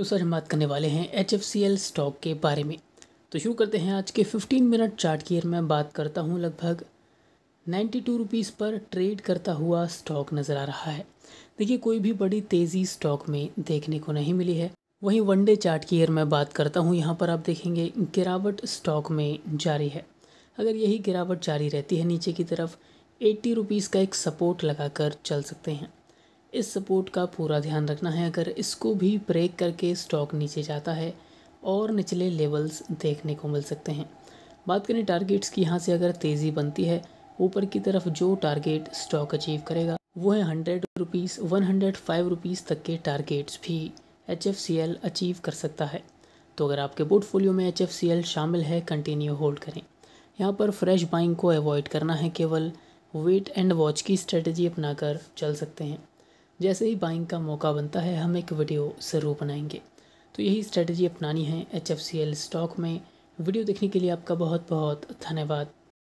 तो सर हम बात करने वाले हैं एच स्टॉक के बारे में तो शुरू करते हैं आज के 15 मिनट चार्ट की मैं बात करता हूँ लगभग नाइन्टी टू रुपीज़ पर ट्रेड करता हुआ स्टॉक नज़र आ रहा है देखिए कोई भी बड़ी तेज़ी स्टॉक में देखने को नहीं मिली है वहीं वनडे चार्ट की मैं बात करता हूँ यहाँ पर आप देखेंगे गिरावट स्टॉक में जारी है अगर यही गिरावट जारी रहती है नीचे की तरफ एट्टी रुपीज़ का एक सपोर्ट लगाकर चल सकते हैं इस सपोर्ट का पूरा ध्यान रखना है अगर इसको भी ब्रेक करके स्टॉक नीचे जाता है और निचले लेवल्स देखने को मिल सकते हैं बात करें टारगेट्स की यहाँ से अगर तेज़ी बनती है ऊपर की तरफ जो टारगेट स्टॉक अचीव करेगा वो है hundred rupees one hundred five rupees तक के टारगेट्स भी H F C L achieve कर सकता है तो अगर आपके पोर्टफोलियो में एच एफ सी एल शामिल है कंटिन्यू होल्ड करें यहाँ पर फ्रेश बाइंग को अवॉइड करना है केवल वेट एंड वॉच की स्ट्रेटजी अपनाकर चल सकते हैं जैसे ही बाइंग का मौका बनता है हम एक वीडियो ज़रूर बनाएंगे तो यही स्ट्रेटजी अपनानी है एच स्टॉक में वीडियो देखने के लिए आपका बहुत बहुत धन्यवाद